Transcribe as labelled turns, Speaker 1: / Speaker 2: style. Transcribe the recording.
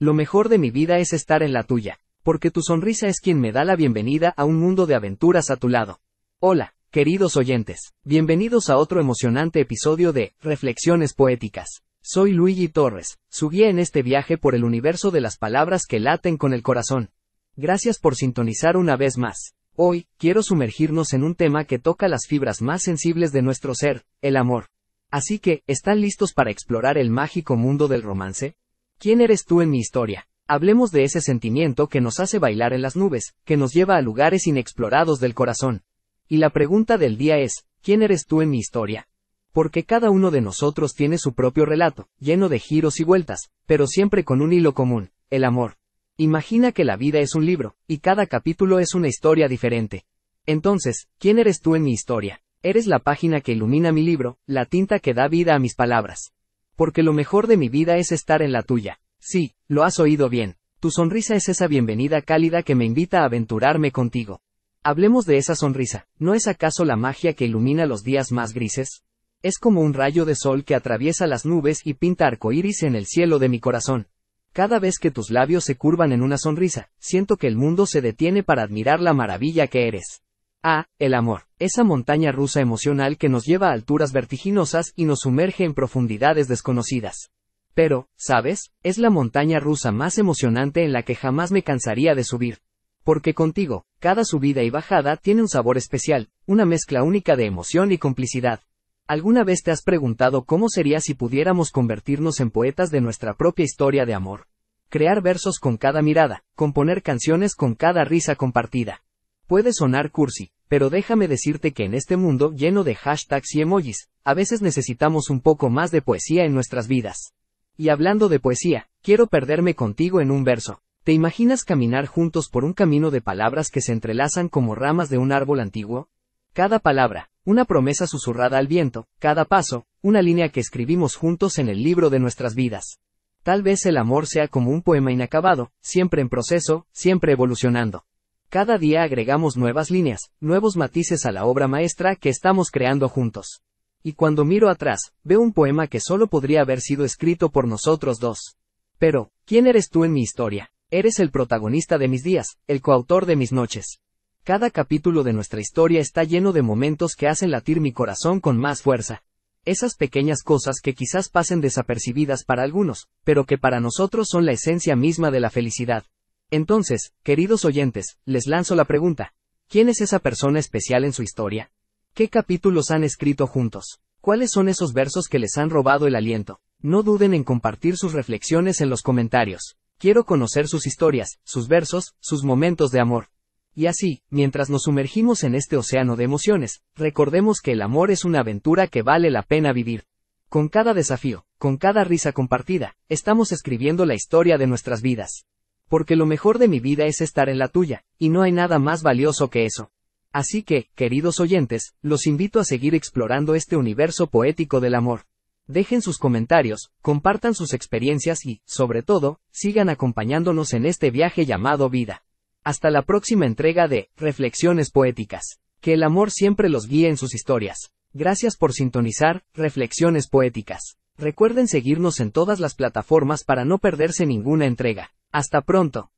Speaker 1: Lo mejor de mi vida es estar en la tuya, porque tu sonrisa es quien me da la bienvenida a un mundo de aventuras a tu lado. Hola, queridos oyentes, bienvenidos a otro emocionante episodio de Reflexiones Poéticas. Soy Luigi Torres, su guía en este viaje por el universo de las palabras que laten con el corazón. Gracias por sintonizar una vez más. Hoy, quiero sumergirnos en un tema que toca las fibras más sensibles de nuestro ser, el amor. Así que, ¿están listos para explorar el mágico mundo del romance? ¿Quién eres tú en mi historia? Hablemos de ese sentimiento que nos hace bailar en las nubes, que nos lleva a lugares inexplorados del corazón. Y la pregunta del día es, ¿quién eres tú en mi historia? Porque cada uno de nosotros tiene su propio relato, lleno de giros y vueltas, pero siempre con un hilo común, el amor. Imagina que la vida es un libro, y cada capítulo es una historia diferente. Entonces, ¿quién eres tú en mi historia? Eres la página que ilumina mi libro, la tinta que da vida a mis palabras. Porque lo mejor de mi vida es estar en la tuya. Sí, lo has oído bien. Tu sonrisa es esa bienvenida cálida que me invita a aventurarme contigo. Hablemos de esa sonrisa. ¿No es acaso la magia que ilumina los días más grises? Es como un rayo de sol que atraviesa las nubes y pinta arcoíris en el cielo de mi corazón. Cada vez que tus labios se curvan en una sonrisa, siento que el mundo se detiene para admirar la maravilla que eres. Ah, El amor. Esa montaña rusa emocional que nos lleva a alturas vertiginosas y nos sumerge en profundidades desconocidas. Pero, ¿sabes? Es la montaña rusa más emocionante en la que jamás me cansaría de subir. Porque contigo, cada subida y bajada tiene un sabor especial, una mezcla única de emoción y complicidad. ¿Alguna vez te has preguntado cómo sería si pudiéramos convertirnos en poetas de nuestra propia historia de amor? Crear versos con cada mirada, componer canciones con cada risa compartida Puede sonar cursi, pero déjame decirte que en este mundo lleno de hashtags y emojis, a veces necesitamos un poco más de poesía en nuestras vidas. Y hablando de poesía, quiero perderme contigo en un verso. ¿Te imaginas caminar juntos por un camino de palabras que se entrelazan como ramas de un árbol antiguo? Cada palabra, una promesa susurrada al viento, cada paso, una línea que escribimos juntos en el libro de nuestras vidas. Tal vez el amor sea como un poema inacabado, siempre en proceso, siempre evolucionando. Cada día agregamos nuevas líneas, nuevos matices a la obra maestra que estamos creando juntos. Y cuando miro atrás, veo un poema que solo podría haber sido escrito por nosotros dos. Pero, ¿quién eres tú en mi historia? Eres el protagonista de mis días, el coautor de mis noches. Cada capítulo de nuestra historia está lleno de momentos que hacen latir mi corazón con más fuerza. Esas pequeñas cosas que quizás pasen desapercibidas para algunos, pero que para nosotros son la esencia misma de la felicidad. Entonces, queridos oyentes, les lanzo la pregunta. ¿Quién es esa persona especial en su historia? ¿Qué capítulos han escrito juntos? ¿Cuáles son esos versos que les han robado el aliento? No duden en compartir sus reflexiones en los comentarios. Quiero conocer sus historias, sus versos, sus momentos de amor. Y así, mientras nos sumergimos en este océano de emociones, recordemos que el amor es una aventura que vale la pena vivir. Con cada desafío, con cada risa compartida, estamos escribiendo la historia de nuestras vidas. Porque lo mejor de mi vida es estar en la tuya, y no hay nada más valioso que eso. Así que, queridos oyentes, los invito a seguir explorando este universo poético del amor. Dejen sus comentarios, compartan sus experiencias y, sobre todo, sigan acompañándonos en este viaje llamado vida. Hasta la próxima entrega de Reflexiones Poéticas. Que el amor siempre los guíe en sus historias. Gracias por sintonizar, Reflexiones Poéticas. Recuerden seguirnos en todas las plataformas para no perderse ninguna entrega. Hasta pronto.